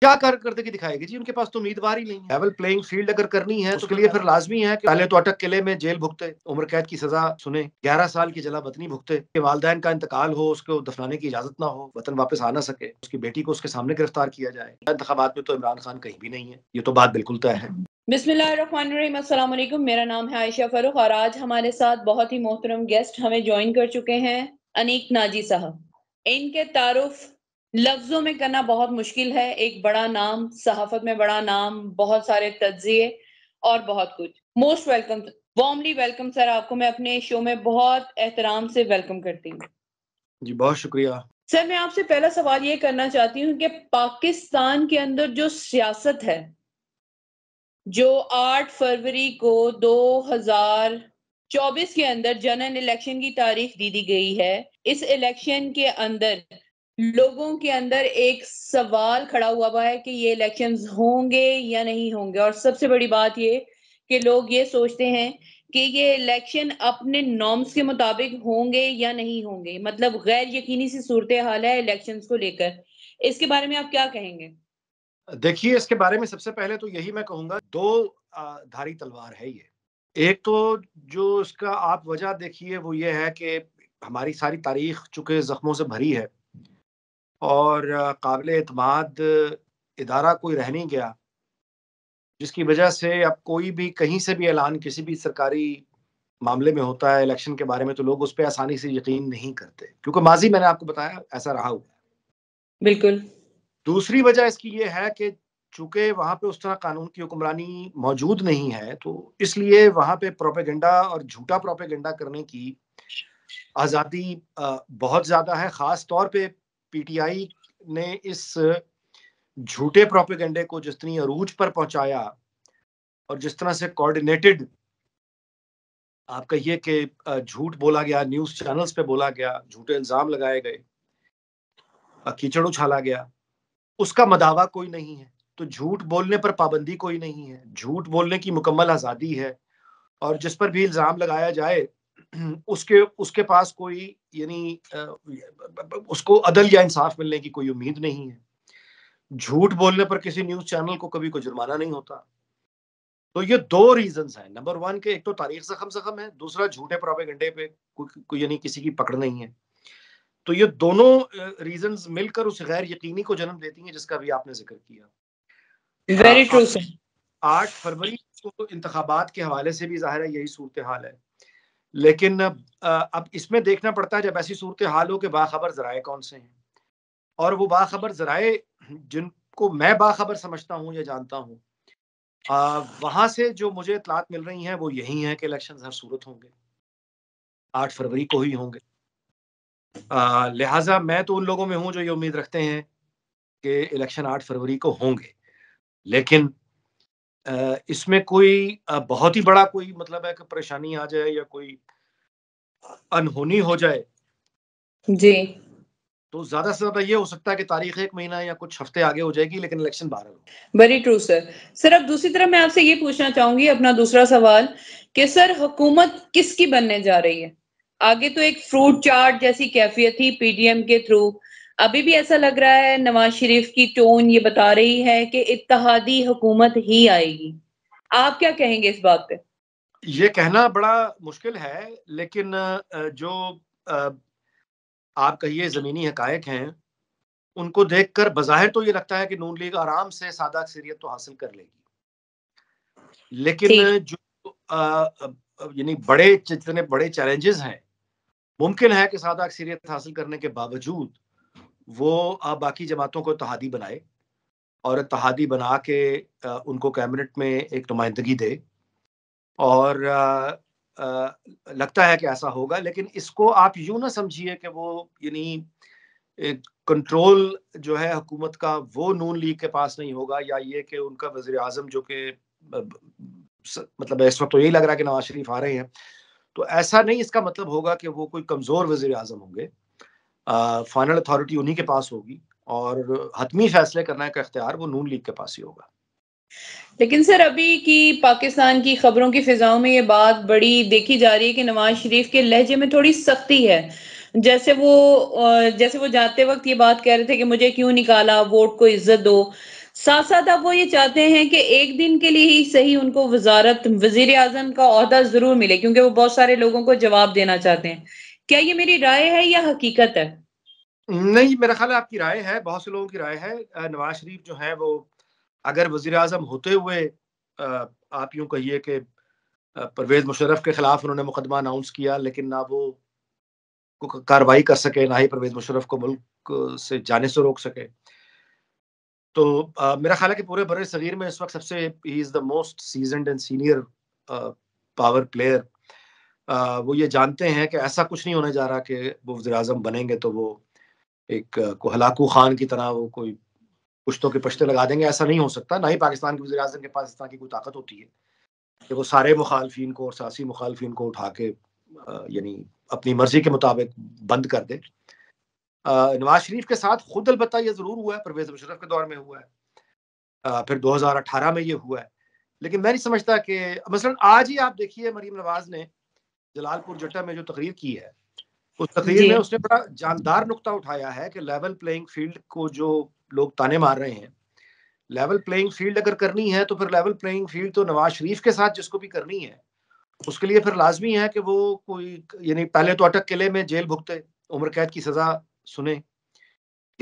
क्या कार्य दिखाएगी जी उनके पास तो उम्मीदवार ही नहीं लेवल प्लेइंग फील्ड अगर करनी है तो उसके लिए फिर लाजमी है कि पहले तो अटक किले में जेल भुगते उम्र कैद की सजा सुने ग्यारह साल की जला बतनी भुगते के वालदेन का इंतकाल हो उसको दफनाने की इजाजत ना हो वतन वापस आ ना सके उसकी बेटी को उसके सामने गिरफ्तार किया जाए इंतबात में तो इमरान खान कहीं भी नहीं है ये तो बात बिल्कुल तय है बिस्मिल्लाम मेरा नाम है आयशा फरूख और आज हमारे साथ बहुत ही मोहतरम गेस्ट हमें ज्वाइन कर चुके हैं अनीक नाजी साहब इनके तारुफ लफ्जों में करना बहुत मुश्किल है एक बड़ा नाम सहाफत में बड़ा नाम बहुत सारे तजिए और बहुत कुछ most welcome warmly welcome sir आपको मैं अपने शो में बहुत एहतराम से वेलकम करती हूँ जी बहुत शुक्रिया सर मैं आपसे पहला सवाल ये करना चाहती हूँ कि पाकिस्तान के अंदर जो सियासत है जो 8 फरवरी को 2024 के अंदर जनरल इलेक्शन की तारीख दी दी गई है इस इलेक्शन के अंदर लोगों के अंदर एक सवाल खड़ा हुआ हुआ है कि ये इलेक्शन होंगे या नहीं होंगे और सबसे बड़ी बात ये कि लोग ये सोचते हैं कि ये इलेक्शन अपने नॉर्म्स के मुताबिक होंगे या नहीं होंगे मतलब गैर यकीनी सी सूरत हाल है इलेक्शन को लेकर इसके बारे में आप क्या कहेंगे देखिए इसके बारे में सबसे पहले तो यही मैं कहूंगा दो धारी तलवार है ये एक तो जो इसका आप वजह देखिए वो ये है कि हमारी सारी तारीख चूंकि जख्मों से भरी है और काबिल अतमाद इदारा कोई रह नहीं गया जिसकी वजह से अब कोई भी कहीं से भी ऐलान किसी भी सरकारी मामले में होता है इलेक्शन के बारे में तो लोग उस पर आसानी से यकीन नहीं करते क्योंकि माजी मैंने आपको बताया ऐसा रहा हुआ है बिल्कुल दूसरी वजह इसकी ये है कि चूंकि वहाँ पे उस तरह कानून की हुक्मरानी मौजूद नहीं है तो इसलिए वहां पे प्रोपेगेंडा और झूठा प्रोपेगेंडा करने की आज़ादी बहुत ज़्यादा है ख़ास तौर पे पीटीआई ने इस झूठे प्रोपेगेंडे को जितनी अरूज पर पहुंचाया और जिस तरह से कोऑर्डिनेटेड आप कहिए कि झूठ बोला गया न्यूज चैनल्स पे बोला गया झूठे इल्जाम लगाए गए कीचड़ उछाला गया उसका मदावा कोई नहीं है तो झूठ बोलने पर पाबंदी कोई नहीं है झूठ बोलने की मुकम्मल आज़ादी है और जिस पर भी इल्ज़ाम लगाया जाए उसके उसके पास कोई यानी उसको अदल या इंसाफ मिलने की कोई उम्मीद नहीं है झूठ बोलने पर किसी न्यूज चैनल को कभी कोई जुर्माना नहीं होता तो ये दो रीजन हैं नंबर वन के एक तो तारीख जख्म जख्म है दूसरा झूठे घंटे पे कोई यानी किसी की पकड़ नहीं है तो ये दोनों रीजन मिलकर उस गैर यकीनी को जन्म देती हैं जिसका भी आपने जिक्र किया वेरी ट्रू सर आठ फरवरी को तो इंतबात के हवाले से भी जाहिर है यही सूरत हाल है लेकिन अब इसमें देखना पड़ता है जब ऐसी सूरत हाल हो कि बाखबर ज़राए कौन से हैं और वो बाखबर ज़राए जिनको मैं बाखबर समझता हूँ या जानता हूँ वहां से जो मुझे इतलात मिल रही हैं वो यही है कि इलेक्शन हर सूरत होंगे आठ फरवरी को ही होंगे लिहाजा मैं तो उन लोगों में हूँ जो ये उम्मीद रखते हैं कि इलेक्शन आठ फरवरी को होंगे लेकिन इसमें कोई बहुत ही बड़ा कोई मतलब है कि परेशानी आ जाए या कोई अनहोनी हो जाए जी तो ज्यादा से ज्यादा ये हो सकता है कि तारीख एक महीना या कुछ हफ्ते आगे हो जाएगी लेकिन इलेक्शन बाहर हो वेरी ट्रू सर सर अब दूसरी तरफ मैं आपसे ये पूछना चाहूंगी अपना दूसरा सवाल कि सर हुकूमत किसकी बनने जा रही है आगे तो एक फ्रूट चार्ट जैसी कैफियत थी पीडीएम के थ्रू अभी भी ऐसा लग रहा है नवाज शरीफ की टोन ये बता रही है कि इतहादी हुकूमत ही आएगी आप क्या कहेंगे इस बात पे ये कहना बड़ा मुश्किल है लेकिन जो आप कहिए जमीनी हकायक हैं उनको देखकर बज़ाहिर तो ये लगता है कि नून लीग आराम से सादा अक्सरियत तो हासिल कर लेगी लेकिन जो यानी बड़े जितने बड़े चैलेंजेस हैं मुमकिन है कि सादा अक्सरियत हासिल करने के बावजूद वो बाकी जमातों को तहादी बनाए और तहादी बना के उनको कैबिनेट में एक नुमाइंदगी दे और लगता है कि ऐसा होगा लेकिन इसको आप यूँ ना समझिए कि वो यानी कंट्रोल जो है हुकूमत का वो नून लीग के पास नहीं होगा या ये कि उनका वजीर अजम जो कि मतलब इस वक्त तो यही लग रहा है कि नवाज शरीफ आ रहे हैं तो ऐसा नहीं इसका मतलब होगा कि वो कोई कमज़ोर वजीर अजम होंगे फाइनल अथॉरिटी उन्हीं के पास होगी और हतमी फैसले करने का इख्तियार वो नून लीग के पास ही होगा लेकिन सर अभी की पाकिस्तान की खबरों की फिजाओं में ये बात बड़ी देखी जा रही है कि नवाज शरीफ के लहजे में थोड़ी सख्ती है जैसे वो जैसे वो जाते वक्त ये बात कह रहे थे कि मुझे क्यों निकाला वोट को इज्जत दो साथ साथ अब वो ये चाहते हैं कि एक दिन के लिए ही सही उनको वजारत वजीर अजम का अहदा जरूर मिले क्योंकि वो बहुत सारे लोगों को जवाब देना चाहते हैं क्या ये मेरी राय है या हकीकत है नहीं मेरा ख्याल आपकी राय है बहुत से लोगों की राय है नवाज शरीफ जो है वो अगर वजीर अजम होते हुए आप यूं कहिए कि परवेज मुशरफ के खिलाफ उन्होंने मुकदमा अनाउंस किया लेकिन ना वो कार्रवाई कर सके ना ही परवेज मुशरफ को मुल्क से जाने से रोक सके तो आ, मेरा ख्याल है कि पूरे बर सगीर में इस वक्त सबसे ही is the most seasoned and senior power player वो ये जानते हैं कि ऐसा कुछ नहीं होने जा रहा कि वो वजे अजम बनेंगे तो वो एक को हलाकू खान की तरह वो कोई पुश्तों के पश्ते लगा देंगे ऐसा नहीं हो सकता ना ही पाकिस्तान के वजे अजम के पास इस तरह की कोई ताकत होती है कि वो सारे मुखालफी को और सियासी मुखालफी को उठा के यानी अपनी मर्जी के मुताबिक बंद कर दे नवाज शरीफ के साथ खुद अलबत् यह ज़रूर हुआ है परवेज मुशरफ के दौर में हुआ है दो फिर 2018 में ये हुआ है लेकिन मैं नहीं समझता कि मसलन आज ही आप देखिए मरीम नवाज ने जलालपुर जटा में जो तकरीर की है उस तकरीर में उसने बड़ा जानदार नुकता उठाया है कि लेवल प्लेइंग फील्ड को जो लोग ताने मार रहे हैं लेवल प्लेइंग फील्ड अगर करनी है तो फिर लेवल प्लेइंग फील्ड तो नवाज शरीफ के साथ जिसको भी करनी है उसके लिए फिर लाजमी है कि वो कोई यानी पहले तो अटक किले में जेल भुगते उम्र कैद की सजा सुने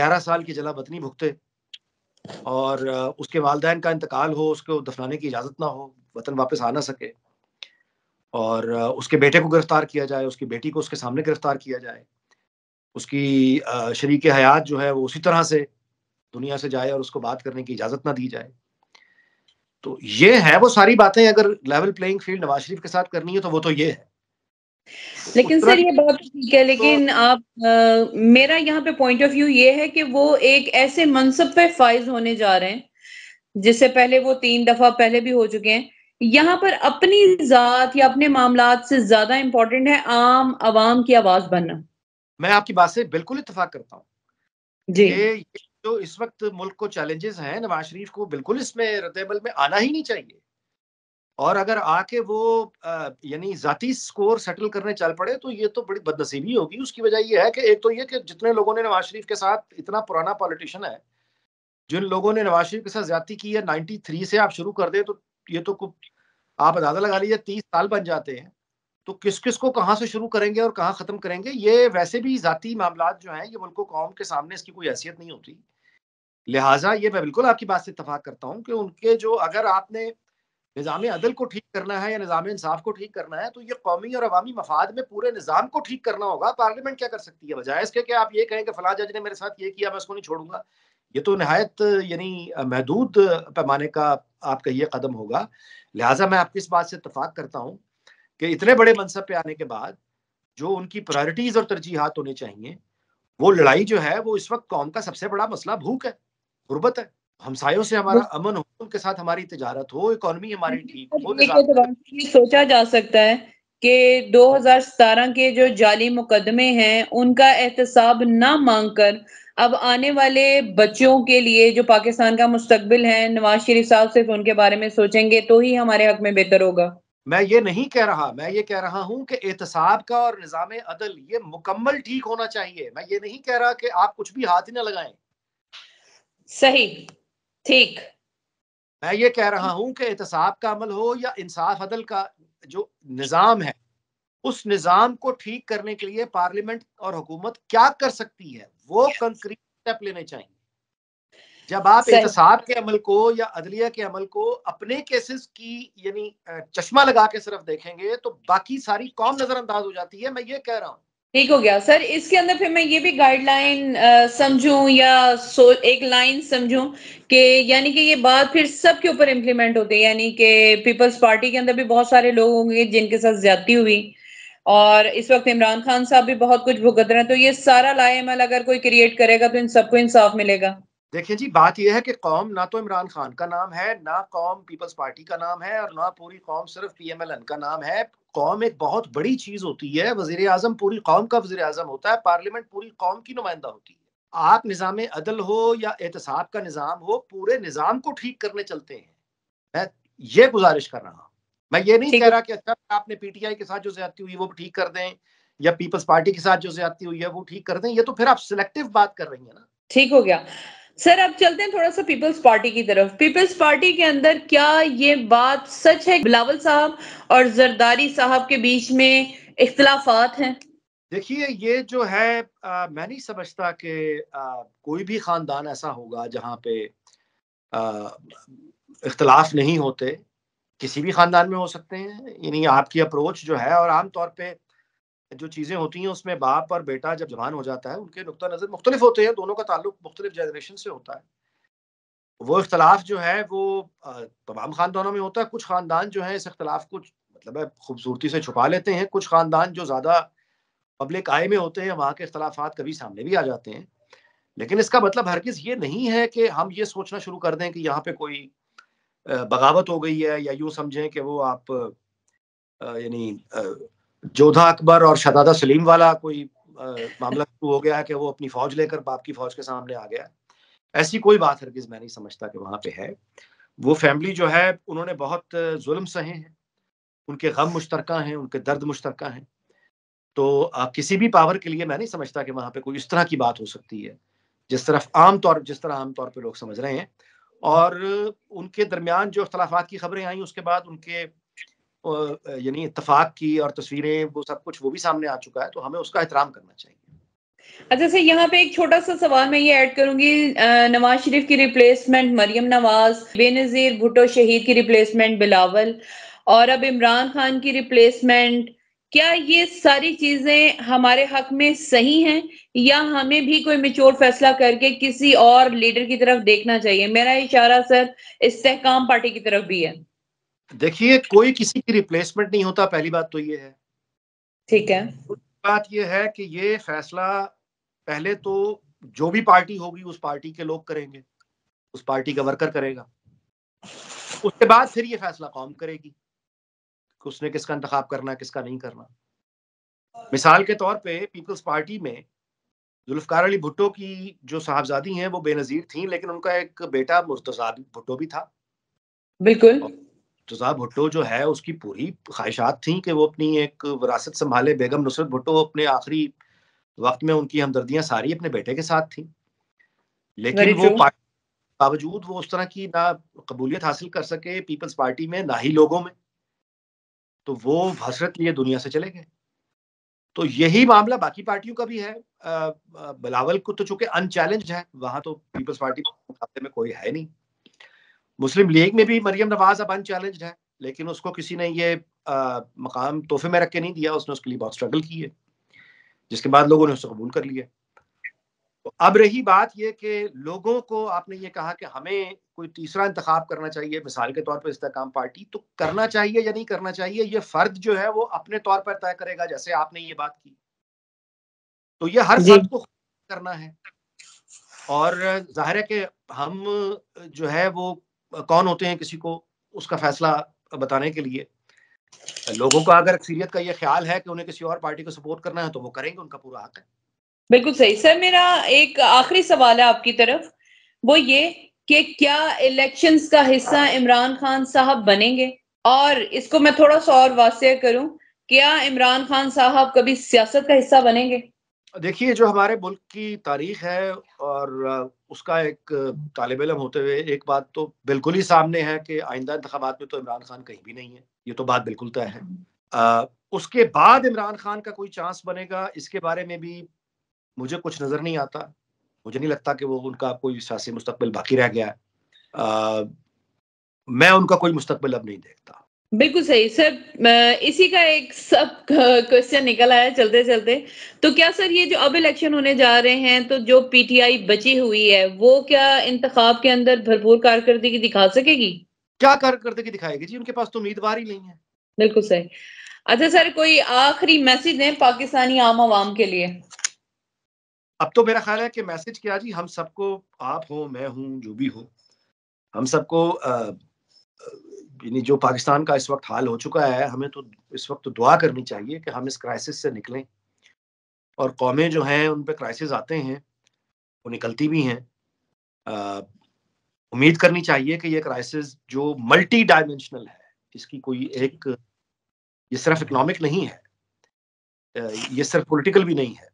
ग्यारह साल की जला बतनी भुगते और उसके वालदेन का इंतकाल हो उसको दफनाने की इजाज़त ना हो वतन वापस आ ना सके और उसके बेटे को गिरफ्तार किया जाए उसकी बेटी को उसके सामने गिरफ्तार किया जाए उसकी शरीक हयात जो है वो उसी तरह से दुनिया से जाए और उसको बात करने की इजाज़त ना दी जाए तो ये है वो सारी बातें अगर level playing field Nawaz Sharif के साथ करनी है तो वो तो ये है लेकिन सर ये बात तो ठीक है लेकिन तो, आप आ, मेरा यहाँ पे पॉइंट ऑफ व्यू ये है कि वो एक ऐसे मनसब पे फाइज होने जा रहे हैं जिससे पहले वो तीन दफा पहले भी हो चुके हैं यहाँ पर अपनी जात या अपने मामला से ज्यादा इम्पोर्टेंट है आम आवाम की आवाज बनना मैं आपकी बात से बिल्कुल इतफाक करता हूँ जी जो इस वक्त मुल्क को चैलेंजेस हैं नवाज शरीफ को बिल्कुल इसमें रद्दमल में आना ही नहीं चाहिए और अगर आके वो यानी जाती स्कोर सेटल करने चल पड़े तो ये तो बड़ी बदनसीबी होगी उसकी वजह ये है कि एक तो ये कि जितने लोगों ने नवाज शरीफ के साथ इतना पुराना पॉलिटिशियन है जिन लोगों ने नवाज शरीफ के साथ ज्यादा की है नाइन्टी थ्री से आप शुरू कर दे तो ये तो आप अंदाजा लगा लीजिए तीस साल बन जाते हैं तो किस किस को कहाँ से शुरू करेंगे और कहाँ ख़त्म करेंगे ये वैसे भी ज़ाती मामला जो है ये मुल्क कौम के सामने इसकी कोई हैसियत नहीं होती लिहाजा ये मैं बिल्कुल आपकी बात से इतफाक़ करता हूँ कि उनके जो अगर आपने निज़ाम अदल को ठीक करना है या निज़ाम इंसाफ को ठीक करना है तो ये कौमी और अवामी मफाद में पूरे निज़ाम को ठीक करना होगा पार्लियामेंट क्या कर सकती है बजाय इसके कि आप ये कहें कि फला जज ने मेरे साथ ये किया मैं उसको नहीं छोड़ूंगा ये तो नहायत यानी महदूद पैमाने का आपका ये कदम होगा लिहाजा मैं आपकी इस बात से इतफाक़ करता हूँ कि इतने बड़े मनसब पे आने के बाद जो उनकी प्रायोरिटीज़ और तरजीहत होनी चाहिए वो लड़ाई जो है वो इस वक्त कौम का सबसे बड़ा मसला भूख है गुर्बत है हमसायों से हमारा अमन हो उनके साथ हमारी तजारत हो इकोनॉमी हमारी ठीक हो सोचा जा सकता है कि 2017 के जो जाली मुकदमे हैं उनका एहतसाब ना मांग कर अब आने वाले बच्चों के लिए जो पाकिस्तान का मुस्तकबिल है नवाज शरीफ साहब सिर्फ उनके बारे में सोचेंगे तो ही हमारे हक में बेहतर होगा मैं ये नहीं कह रहा मैं ये कह रहा हूँ कि एहतसाब का और निज़ाम अदल ये मुकम्मल ठीक होना चाहिए मैं ये नहीं कह रहा कि आप कुछ भी हाथ ही ना लगाए सही ठीक मैं ये कह रहा हूँ कि एहतसाब का अमल हो या इंसाफ अदल का जो निज़ाम है उस निजाम को ठीक करने के लिए पार्लियामेंट और हुकूमत क्या कर सकती है वो कंक्रीट स्टेप लेने चाहिए जब आप एहतसाब के अमल को या अदलिया के अमल को अपने केसेस की यानी चश्मा लगा के सिर्फ देखेंगे तो बाकी सारी कौम नजरअंदाज हो जाती है मैं ये कह रहा हूँ ठीक हो गया सर इसके अंदर फिर मैं ये भी गाइडलाइन समझूं या सो एक लाइन समझूं कि यानी कि ये बात फिर सब के ऊपर इम्प्लीमेंट होती है यानी कि पीपल्स पार्टी के अंदर भी बहुत सारे लोग होंगे जिनके साथ ज्यादती हुई और इस वक्त इमरान खान साहब भी बहुत कुछ भुगत रहे हैं तो ये सारा लाएमल अगर कोई क्रिएट करेगा तो इन सबको इंसाफ मिलेगा देखिए जी बात यह है कि कौम ना तो इमरान खान का नाम है ना कौम पीपल्स पार्टी का नाम है और ना पूरी कौम सिर्फ पीएमएलएन का नाम है कौम एक बहुत बड़ी चीज होती है वजीर आजम पूरी कौम का वजीर आजम होता है पार्लियामेंट पूरी कौम की नुमाइंदा होती है आप निज़ाम अदल हो या एहतसाब का निज़ाम हो पूरे निज़ाम को ठीक करने चलते हैं मैं ये गुजारिश कर रहा हूँ मैं ये नहीं कह रहा कि अच्छा आपने पीटीआई के साथ जो ज्यादती हुई वो ठीक कर दें या पीपल्स पार्टी के साथ जो ज्यादती हुई है वो ठीक कर दें ये तो फिर आप सिलेक्टिव बात कर रही है ना ठीक हो गया सर अब चलते हैं थोड़ा सा पीपल्स पार्टी की तरफ पीपल्स पार्टी के अंदर क्या ये बात सच है बिलावल साहब और जरदारी साहब के बीच में इख्तलाफात हैं देखिए ये जो है आ, मैं नहीं समझता कि कोई भी खानदान ऐसा होगा जहाँ पे आ, इख्तलाफ नहीं होते किसी भी खानदान में हो सकते हैं यानी आपकी अप्रोच जो है और आमतौर पर जो चीज़ें होती हैं उसमें बाप और बेटा जब जवान हो जाता है उनके नुक़ नज़र मुख्तलिफ होते हैं दोनों का ताल्लुक मुख्तलिफ जनरेशन से होता है वो इख्तलाफ जो है वो तमाम ख़ानदानों में होता है कुछ ख़ानदान जो है इस इख्तलाफ को मतलब है खूबसूरती से छुपा लेते हैं कुछ ख़ानदान जो ज़्यादा पब्लिक आय में होते हैं वहाँ के अख्तलाफात कभी सामने भी आ जाते हैं लेकिन इसका मतलब हरगिज़ ये नहीं है कि हम ये सोचना शुरू कर दें कि यहाँ पे कोई बगावत हो गई है या यूं समझें कि वो आप यानी जोधा अकबर और शदादा सलीम वाला कोई मामला हो गया है कि वो अपनी फौज लेकर बाप की फौज के सामने आ गया ऐसी कोई बात हरगिज मैं नहीं समझता कि वहाँ पे है वो फैमिली जो है उन्होंने बहुत जुल्म सहे हैं उनके गम मुश्तरक हैं उनके दर्द मुश्तरक हैं तो आप किसी भी पावर के लिए मैं नहीं समझता कि वहाँ पे कोई इस तरह की बात हो सकती है जिस तरफ आम तौर जिस तरह आम तौर पे लोग समझ रहे हैं और उनके दरमियान जो अख्तलाफा की खबरें आई उसके बाद उनके यानी इतफाक की और तस्वीरें वो सब कुछ वो भी सामने आ चुका है तो हमें उसका एहतराम करना चाहिए अच्छा सर यहाँ पे एक छोटा सा सवाल मैं ये ऐड करूंगी नवाज शरीफ की रिप्लेसमेंट मरियम नवाज बेनजीर भुटो शहीद की रिप्लेसमेंट बिलावल और अब इमरान खान की रिप्लेसमेंट क्या ये सारी चीजें हमारे हक में सही हैं या हमें भी कोई मेच्योर फैसला करके किसी और लीडर की तरफ देखना चाहिए मेरा इशारा सर इस्तेकाम पार्टी की तरफ भी है देखिए कोई किसी की रिप्लेसमेंट नहीं होता पहली बात तो ये है ठीक है बात यह है कि ये फैसला पहले तो जो भी पार्टी होगी उस पार्टी के लोग करेंगे उस पार्टी का वर्कर करेगा उसके बाद फिर ये फैसला कौम करेगी कि उसने किसका इंतखब करना किसका नहीं करना मिसाल के तौर पे पीपल्स पार्टी में जुल्फकार अली भुट्टो की जो साहबजादी हैं वो बेनज़ीर थी लेकिन उनका एक बेटा मुर्तजा भुट्टो भी था बिल्कुल मुर्तजा भुट्टो जो है उसकी पूरी ख्वाहिशात थी कि वो अपनी एक विरासत संभाले बेगम नुसरत भुट्टो अपने आखिरी वक्त में उनकी हमदर्दियाँ सारी अपने बेटे के साथ थी लेकिन वो बावजूद वो उस तरह की ना कबूलियत हासिल कर सके पीपल्स पार्टी में ना ही लोगों में तो वो हसरत लिए दुनिया से चले गए तो यही मामला बाकी पार्टियों का भी है बिलावल को तो चूंकि अनचैलेंज है वहां तो पीपल्स पार्टी के में कोई है नहीं मुस्लिम लीग में भी मरियम नवाज अब अनचैलेंज है लेकिन उसको किसी ने ये आ, मकाम तोहफे में रख के नहीं दिया उसने उसके लिए बहुत स्ट्रगल की है जिसके बाद लोगों ने उसे कबूल कर लिया तो अब रही बात यह कि लोगों को आपने ये कहा कि हमें कोई तीसरा इंतखब करना चाहिए मिसाल के तौर पर इस्तेकाम पार्टी तो करना चाहिए या नहीं करना चाहिए ये फर्द जो है वो अपने तौर पर तय करेगा जैसे आपने ये बात की तो ये हर फर्द को करना है और जाहिर है कि हम जो है वो कौन होते हैं किसी को उसका फैसला बताने के लिए लोगों का अगर अक्सरियत का ये ख्याल है कि उन्हें किसी और पार्टी को सपोर्ट करना है तो वो करेंगे उनका पूरा हक है बिल्कुल सही सर मेरा एक आखिरी सवाल है आपकी तरफ वो ये कि क्या इलेक्शंस का हिस्सा इमरान खान साहब बनेंगे और इसको मैं थोड़ा सा और वास्य करूं क्या इमरान खान साहब कभी सियासत का हिस्सा बनेंगे देखिए जो हमारे मुल्क की तारीख है और उसका एक तालब इलम होते हुए एक बात तो बिल्कुल ही सामने है कि आइंदा इंतबात में तो इमरान खान कहीं भी नहीं है ये तो बात बिल्कुल तय है आ, उसके बाद इमरान खान का कोई चांस बनेगा इसके बारे में भी मुझे कुछ नज़र नहीं आता मुझे नहीं लगता कि वो उनका कोई सियासी मुस्तबिल बाकी रह गया है आ, मैं उनका कोई मुस्तबिल अब नहीं देखता बिल्कुल सही सर इसी का एक सब क्वेश्चन निकल आया चलते चलते तो क्या सर ये जो अब इलेक्शन होने जा रहे हैं तो जो पीटीआई बची हुई है वो क्या इंतखाब के अंदर भरपूर कारकर्दगी दिखा सकेगी क्या कारकर्दगी दिखाएगी जी उनके पास तो उम्मीदवार ही नहीं है बिल्कुल सही अच्छा सर कोई आखिरी मैसेज है पाकिस्तानी आम आवाम के लिए अब तो मेरा ख्याल है कि मैसेज क्या जी हम सबको आप हो मैं हूँ जो भी हो हम सबको यानी जो पाकिस्तान का इस वक्त हाल हो चुका है हमें तो इस वक्त तो दुआ करनी चाहिए कि हम इस क्राइसिस से निकलें और कौमें जो हैं उन पर क्राइसिस आते हैं वो निकलती भी हैं उम्मीद करनी चाहिए कि ये क्राइसिस जो मल्टी डायमेंशनल है इसकी कोई एक ये सिर्फ इकोनॉमिक नहीं है ये सिर्फ पॉलिटिकल भी नहीं है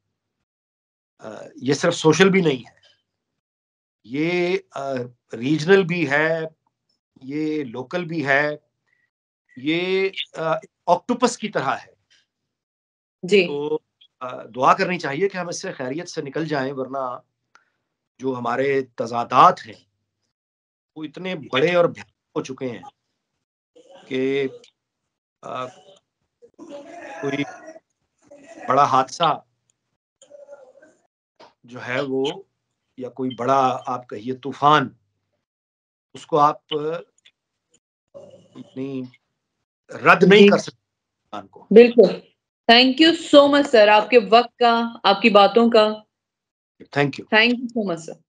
ये सिर्फ सोशल भी नहीं है ये रीजनल भी है ये लोकल भी है ये ऑक्टोपस की तरह है जी तो दुआ करनी चाहिए कि हम इससे खैरियत से निकल जाएं वरना जो हमारे तजादात हैं वो इतने बड़े और हो चुके हैं कि कोई बड़ा हादसा जो है वो या कोई बड़ा आप कहिए तूफान उसको आप रद्द नहीं कर सकते को बिल्कुल thank you so much sir आपके वक्त का आपकी बातों का thank you thank you so much sir